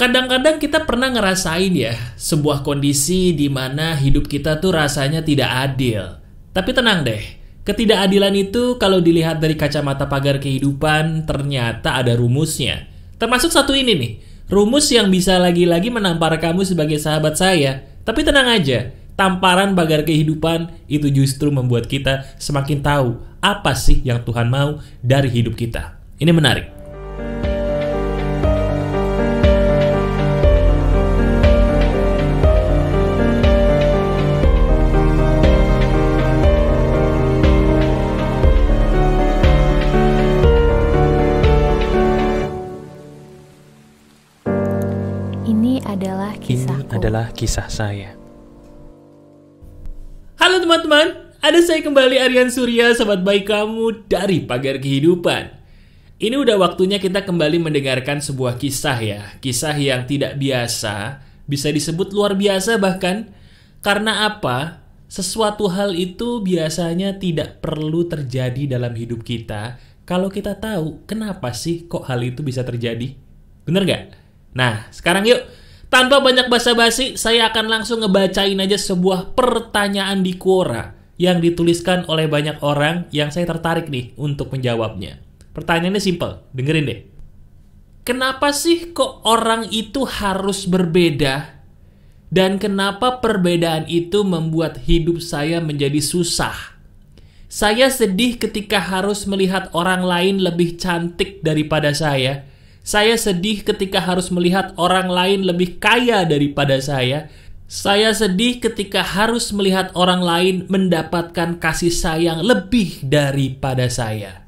Kadang-kadang kita pernah ngerasain ya sebuah kondisi di mana hidup kita tuh rasanya tidak adil. Tapi tenang deh, ketidakadilan itu kalau dilihat dari kacamata pagar kehidupan ternyata ada rumusnya. Termasuk satu ini nih, rumus yang bisa lagi-lagi menampar kamu sebagai sahabat saya. Tapi tenang aja, tamparan pagar kehidupan itu justru membuat kita semakin tahu apa sih yang Tuhan mau dari hidup kita. Ini menarik. adalah kisah saya. Halo teman-teman, ada saya kembali Aryan Surya, sahabat baik kamu dari Pagar Kehidupan. Ini udah waktunya kita kembali mendengarkan sebuah kisah ya, kisah yang tidak biasa, bisa disebut luar biasa bahkan. Karena apa? Sesuatu hal itu biasanya tidak perlu terjadi dalam hidup kita kalau kita tahu kenapa sih kok hal itu bisa terjadi. Bener nggak? Nah, sekarang yuk tanpa banyak basa-basi, saya akan langsung ngebacain aja sebuah pertanyaan di Quora yang dituliskan oleh banyak orang yang saya tertarik nih untuk menjawabnya. Pertanyaannya simple, dengerin deh. Kenapa sih kok orang itu harus berbeda? Dan kenapa perbedaan itu membuat hidup saya menjadi susah? Saya sedih ketika harus melihat orang lain lebih cantik daripada saya saya sedih ketika harus melihat orang lain lebih kaya daripada saya. Saya sedih ketika harus melihat orang lain mendapatkan kasih sayang lebih daripada saya.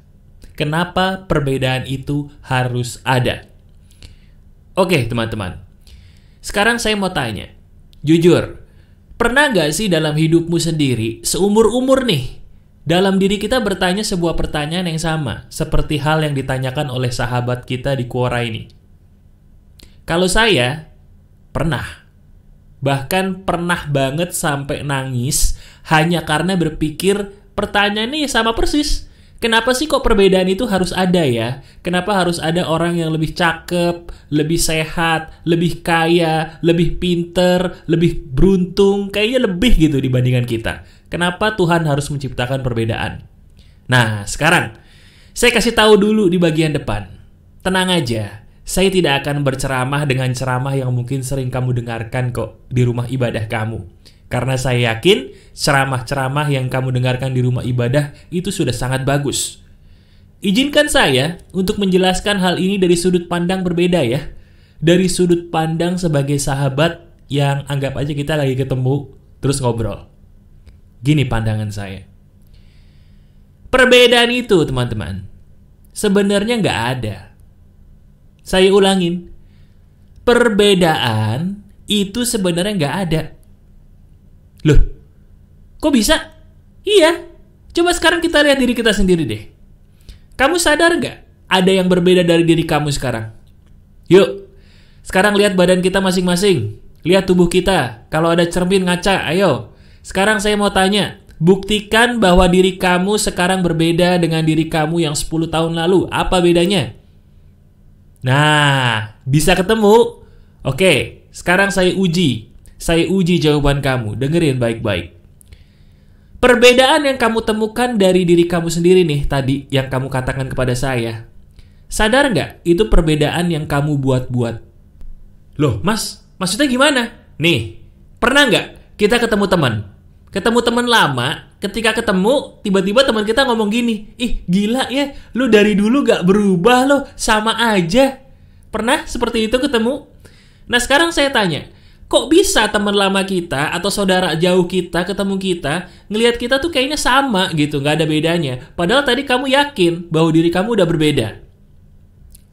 Kenapa perbedaan itu harus ada? Oke, teman-teman. Sekarang saya mau tanya. Jujur, pernah nggak sih dalam hidupmu sendiri, seumur-umur nih, dalam diri kita bertanya sebuah pertanyaan yang sama, seperti hal yang ditanyakan oleh sahabat kita di Quora ini. Kalau saya, pernah. Bahkan pernah banget sampai nangis hanya karena berpikir pertanyaan ini sama persis Kenapa sih kok perbedaan itu harus ada ya? Kenapa harus ada orang yang lebih cakep, lebih sehat, lebih kaya, lebih pinter, lebih beruntung, kayaknya lebih gitu dibandingkan kita? Kenapa Tuhan harus menciptakan perbedaan? Nah, sekarang saya kasih tahu dulu di bagian depan. Tenang aja, saya tidak akan berceramah dengan ceramah yang mungkin sering kamu dengarkan kok di rumah ibadah kamu. Karena saya yakin ceramah-ceramah yang kamu dengarkan di rumah ibadah itu sudah sangat bagus. Izinkan saya untuk menjelaskan hal ini dari sudut pandang berbeda ya. Dari sudut pandang sebagai sahabat yang anggap aja kita lagi ketemu terus ngobrol. Gini pandangan saya. Perbedaan itu, teman-teman, sebenarnya nggak ada. Saya ulangin. Perbedaan itu sebenarnya nggak ada Loh, kok bisa? Iya, coba sekarang kita lihat diri kita sendiri deh. Kamu sadar gak ada yang berbeda dari diri kamu sekarang? Yuk, sekarang lihat badan kita masing-masing. Lihat tubuh kita. Kalau ada cermin ngaca, ayo. Sekarang saya mau tanya, buktikan bahwa diri kamu sekarang berbeda dengan diri kamu yang 10 tahun lalu. Apa bedanya? Nah, bisa ketemu. Oke, sekarang saya uji. Saya uji jawaban kamu. Dengerin baik-baik. Perbedaan yang kamu temukan dari diri kamu sendiri nih tadi yang kamu katakan kepada saya. Sadar nggak itu perbedaan yang kamu buat-buat? Loh, mas, maksudnya gimana? Nih, pernah nggak kita ketemu teman? Ketemu teman lama, ketika ketemu, tiba-tiba teman kita ngomong gini, Ih, gila ya, lu dari dulu gak berubah lo, sama aja. Pernah seperti itu ketemu? Nah sekarang saya tanya, kok bisa teman lama kita atau saudara jauh kita ketemu kita ngelihat kita tuh kayaknya sama gitu nggak ada bedanya padahal tadi kamu yakin bahwa diri kamu udah berbeda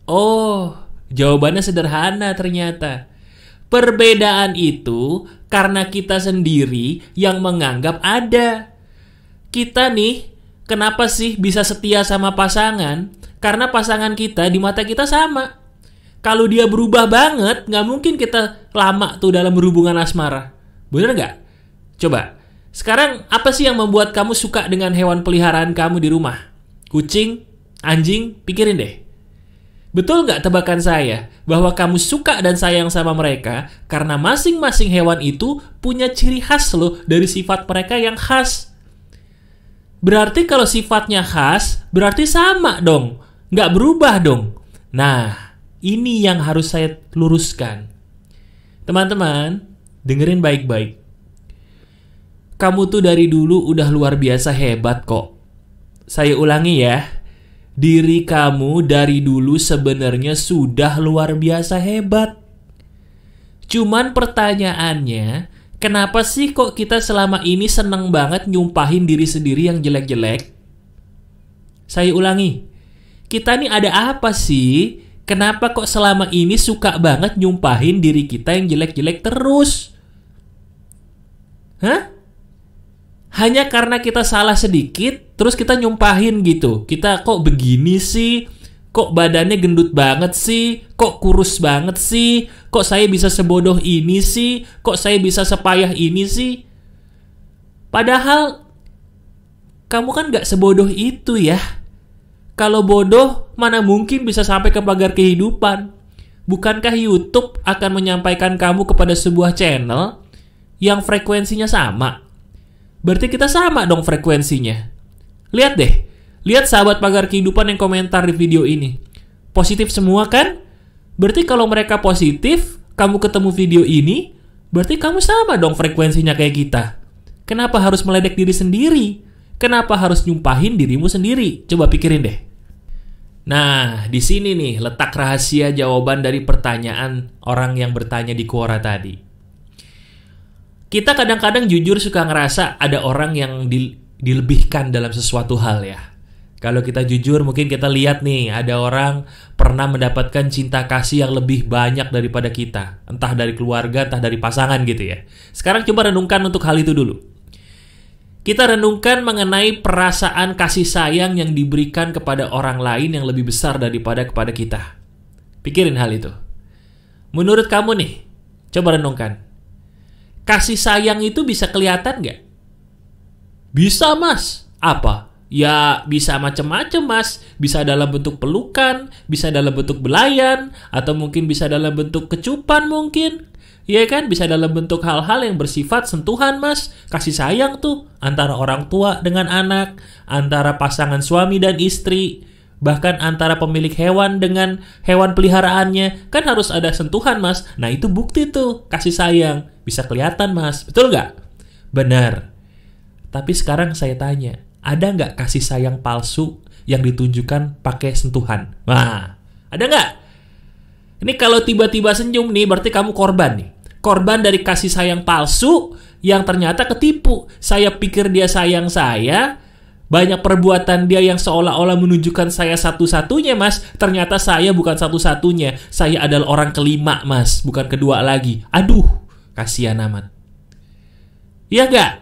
oh jawabannya sederhana ternyata perbedaan itu karena kita sendiri yang menganggap ada kita nih kenapa sih bisa setia sama pasangan karena pasangan kita di mata kita sama kalau dia berubah banget, nggak mungkin kita lama tuh dalam berhubungan asmara. Bener nggak? Coba. Sekarang apa sih yang membuat kamu suka dengan hewan peliharaan kamu di rumah? Kucing, anjing, pikirin deh. Betul nggak tebakan saya bahwa kamu suka dan sayang sama mereka karena masing-masing hewan itu punya ciri khas loh dari sifat mereka yang khas. Berarti kalau sifatnya khas, berarti sama dong. Nggak berubah dong. Nah, ini yang harus saya luruskan. Teman-teman, dengerin baik-baik. Kamu tuh dari dulu udah luar biasa hebat kok. Saya ulangi ya. Diri kamu dari dulu sebenarnya sudah luar biasa hebat. Cuman pertanyaannya, kenapa sih kok kita selama ini seneng banget nyumpahin diri sendiri yang jelek-jelek? Saya ulangi, kita nih ada apa sih Kenapa kok selama ini suka banget nyumpahin diri kita yang jelek-jelek terus? Hah? Hanya karena kita salah sedikit, terus kita nyumpahin gitu. Kita kok begini sih? Kok badannya gendut banget sih? Kok kurus banget sih? Kok saya bisa sebodoh ini sih? Kok saya bisa sepayah ini sih? Padahal kamu kan gak sebodoh itu ya. Kalau bodoh, mana mungkin bisa sampai ke pagar kehidupan? Bukankah YouTube akan menyampaikan kamu kepada sebuah channel yang frekuensinya sama? Berarti kita sama dong frekuensinya. Lihat deh, lihat sahabat pagar kehidupan yang komentar di video ini. Positif semua kan? Berarti kalau mereka positif, kamu ketemu video ini, berarti kamu sama dong frekuensinya kayak kita. Kenapa harus meledek diri sendiri? Kenapa harus nyumpahin dirimu sendiri? Coba pikirin deh. Nah, di sini nih letak rahasia jawaban dari pertanyaan orang yang bertanya di Quora tadi. Kita kadang-kadang jujur suka ngerasa ada orang yang di, dilebihkan dalam sesuatu hal ya. Kalau kita jujur mungkin kita lihat nih ada orang pernah mendapatkan cinta kasih yang lebih banyak daripada kita. Entah dari keluarga, entah dari pasangan gitu ya. Sekarang coba renungkan untuk hal itu dulu. Kita renungkan mengenai perasaan kasih sayang yang diberikan kepada orang lain yang lebih besar daripada kepada kita. Pikirin hal itu. Menurut kamu nih, coba renungkan. Kasih sayang itu bisa kelihatan nggak? Bisa mas. Apa? Ya bisa macam-macam mas, bisa dalam bentuk pelukan, bisa dalam bentuk belayan, atau mungkin bisa dalam bentuk kecupan mungkin, Iya kan bisa dalam bentuk hal-hal yang bersifat sentuhan mas Kasih sayang tuh antara orang tua dengan anak Antara pasangan suami dan istri Bahkan antara pemilik hewan dengan hewan peliharaannya Kan harus ada sentuhan mas Nah itu bukti tuh kasih sayang Bisa kelihatan mas Betul nggak? Benar Tapi sekarang saya tanya Ada nggak kasih sayang palsu yang ditunjukkan pakai sentuhan? Wah, ada nggak? Ini kalau tiba-tiba senyum nih berarti kamu korban nih. Korban dari kasih sayang palsu yang ternyata ketipu. Saya pikir dia sayang saya, banyak perbuatan dia yang seolah-olah menunjukkan saya satu-satunya, Mas. Ternyata saya bukan satu-satunya. Saya adalah orang kelima, Mas, bukan kedua lagi. Aduh, kasihan amat. Iya enggak?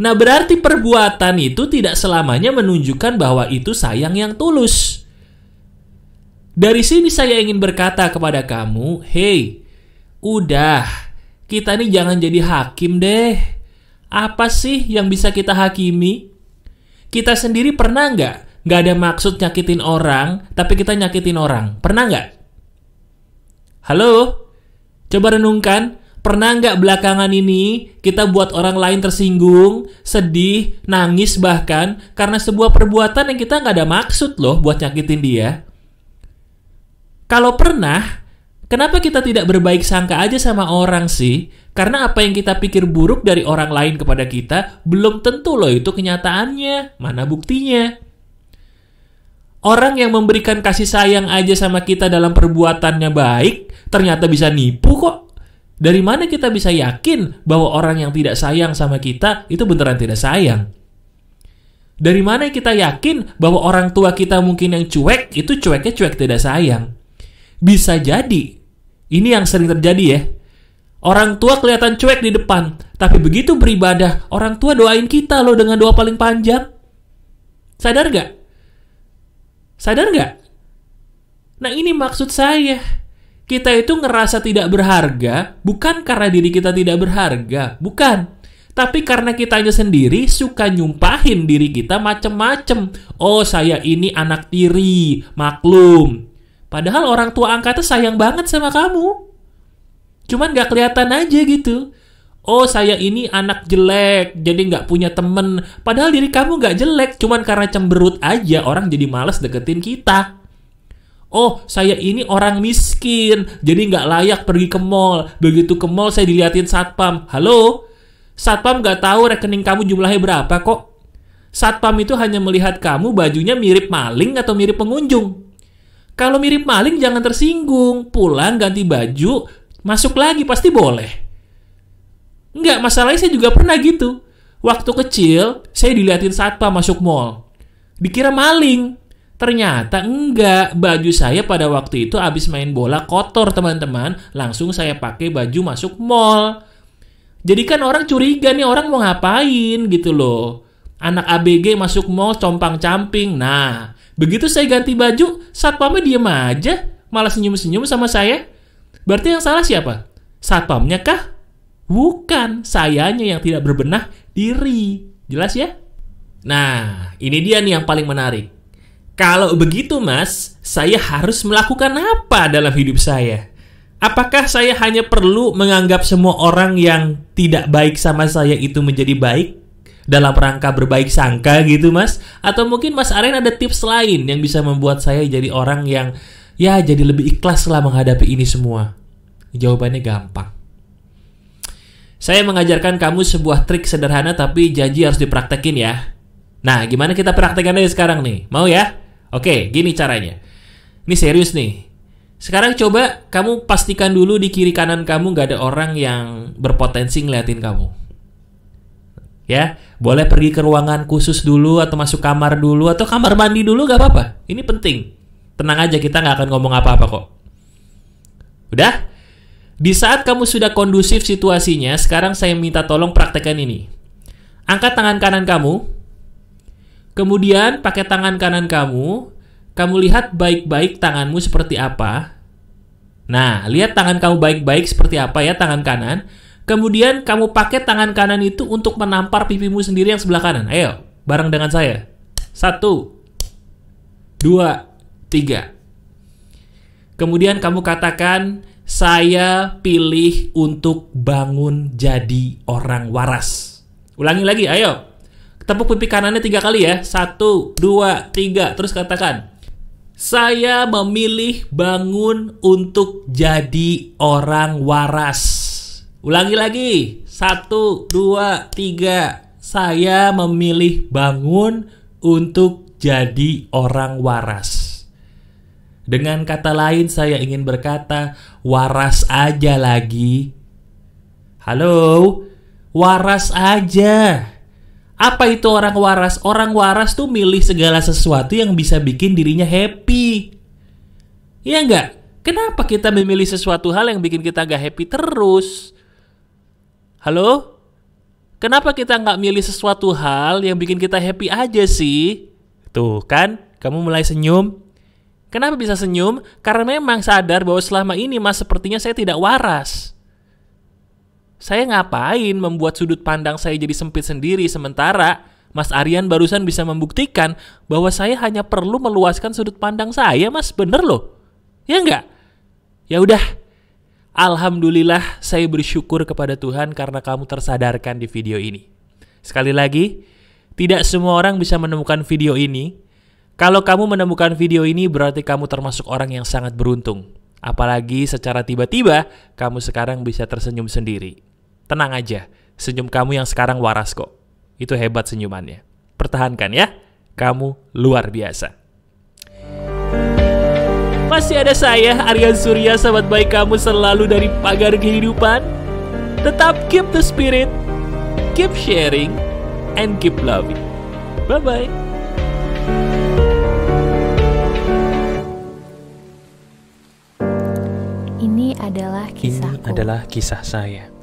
Nah, berarti perbuatan itu tidak selamanya menunjukkan bahwa itu sayang yang tulus. Dari sini saya ingin berkata kepada kamu, hei, udah, kita ini jangan jadi hakim deh. Apa sih yang bisa kita hakimi? Kita sendiri pernah nggak? Nggak ada maksud nyakitin orang, tapi kita nyakitin orang. Pernah nggak? Halo? Coba renungkan, pernah nggak belakangan ini kita buat orang lain tersinggung, sedih, nangis bahkan, karena sebuah perbuatan yang kita nggak ada maksud loh buat nyakitin dia? Kalau pernah, kenapa kita tidak berbaik sangka aja sama orang sih? Karena apa yang kita pikir buruk dari orang lain kepada kita, belum tentu loh itu kenyataannya. Mana buktinya? Orang yang memberikan kasih sayang aja sama kita dalam perbuatannya baik, ternyata bisa nipu kok. Dari mana kita bisa yakin bahwa orang yang tidak sayang sama kita itu beneran tidak sayang? Dari mana kita yakin bahwa orang tua kita mungkin yang cuek itu cueknya cuek tidak sayang? Bisa jadi. Ini yang sering terjadi ya. Orang tua kelihatan cuek di depan, tapi begitu beribadah, orang tua doain kita loh dengan doa paling panjang. Sadar gak? Sadar gak? Nah ini maksud saya. Kita itu ngerasa tidak berharga, bukan karena diri kita tidak berharga, bukan. Tapi karena kita kitanya sendiri suka nyumpahin diri kita macem-macem. Oh, saya ini anak tiri, maklum. Padahal orang tua angkatnya sayang banget sama kamu. Cuman gak kelihatan aja gitu. Oh saya ini anak jelek, jadi nggak punya temen. Padahal diri kamu nggak jelek, cuman karena cemberut aja orang jadi males deketin kita. Oh saya ini orang miskin, jadi nggak layak pergi ke mall. Begitu ke mall saya diliatin satpam. Halo, satpam nggak tahu rekening kamu jumlahnya berapa kok. Satpam itu hanya melihat kamu bajunya mirip maling atau mirip pengunjung. Kalau mirip maling jangan tersinggung. Pulang ganti baju, masuk lagi pasti boleh. Enggak, masalahnya saya juga pernah gitu. Waktu kecil, saya diliatin satpa masuk mall. Dikira maling. Ternyata enggak, baju saya pada waktu itu habis main bola kotor teman-teman, langsung saya pakai baju masuk mall. Jadi kan orang curiga nih orang mau ngapain gitu loh. Anak ABG masuk mall compang-camping. Nah, Begitu saya ganti baju, satpamnya diem aja, malah senyum-senyum sama saya. Berarti yang salah siapa? Satpamnya kah? Bukan, sayanya yang tidak berbenah diri. Jelas ya? Nah, ini dia nih yang paling menarik. Kalau begitu mas, saya harus melakukan apa dalam hidup saya? Apakah saya hanya perlu menganggap semua orang yang tidak baik sama saya itu menjadi baik? dalam rangka berbaik sangka gitu mas atau mungkin mas Aren ada tips lain yang bisa membuat saya jadi orang yang ya jadi lebih ikhlas lah menghadapi ini semua jawabannya gampang saya mengajarkan kamu sebuah trik sederhana tapi janji harus dipraktekin ya nah gimana kita praktekkan aja sekarang nih mau ya oke gini caranya ini serius nih sekarang coba kamu pastikan dulu di kiri kanan kamu nggak ada orang yang berpotensi ngeliatin kamu ya boleh pergi ke ruangan khusus dulu atau masuk kamar dulu atau kamar mandi dulu gak apa-apa. Ini penting. Tenang aja kita nggak akan ngomong apa-apa kok. Udah? Di saat kamu sudah kondusif situasinya, sekarang saya minta tolong praktekkan ini. Angkat tangan kanan kamu, kemudian pakai tangan kanan kamu, kamu lihat baik-baik tanganmu seperti apa. Nah, lihat tangan kamu baik-baik seperti apa ya tangan kanan. Kemudian kamu pakai tangan kanan itu untuk menampar pipimu sendiri yang sebelah kanan. Ayo, bareng dengan saya. Satu, dua, tiga. Kemudian kamu katakan, saya pilih untuk bangun jadi orang waras. Ulangi lagi, ayo. Tepuk pipi kanannya tiga kali ya. Satu, dua, tiga. Terus katakan, saya memilih bangun untuk jadi orang waras. Ulangi lagi. Satu, dua, tiga. Saya memilih bangun untuk jadi orang waras. Dengan kata lain, saya ingin berkata, waras aja lagi. Halo, waras aja. Apa itu orang waras? Orang waras tuh milih segala sesuatu yang bisa bikin dirinya happy. Iya enggak. Kenapa kita memilih sesuatu hal yang bikin kita nggak happy terus? Halo? Kenapa kita nggak milih sesuatu hal yang bikin kita happy aja sih? Tuh kan, kamu mulai senyum. Kenapa bisa senyum? Karena memang sadar bahwa selama ini mas sepertinya saya tidak waras. Saya ngapain membuat sudut pandang saya jadi sempit sendiri sementara Mas Aryan barusan bisa membuktikan bahwa saya hanya perlu meluaskan sudut pandang saya, Mas. Bener loh. Ya enggak? Ya udah, Alhamdulillah saya bersyukur kepada Tuhan karena kamu tersadarkan di video ini. Sekali lagi, tidak semua orang bisa menemukan video ini. Kalau kamu menemukan video ini berarti kamu termasuk orang yang sangat beruntung. Apalagi secara tiba-tiba kamu sekarang bisa tersenyum sendiri. Tenang aja, senyum kamu yang sekarang waras kok. Itu hebat senyumannya. Pertahankan ya, kamu luar biasa. Masih ada saya, Aryan Surya, sahabat baik kamu selalu dari pagar kehidupan. Tetap keep the spirit, keep sharing, and keep loving. Bye-bye. Ini adalah kisah Ini adalah kisah saya.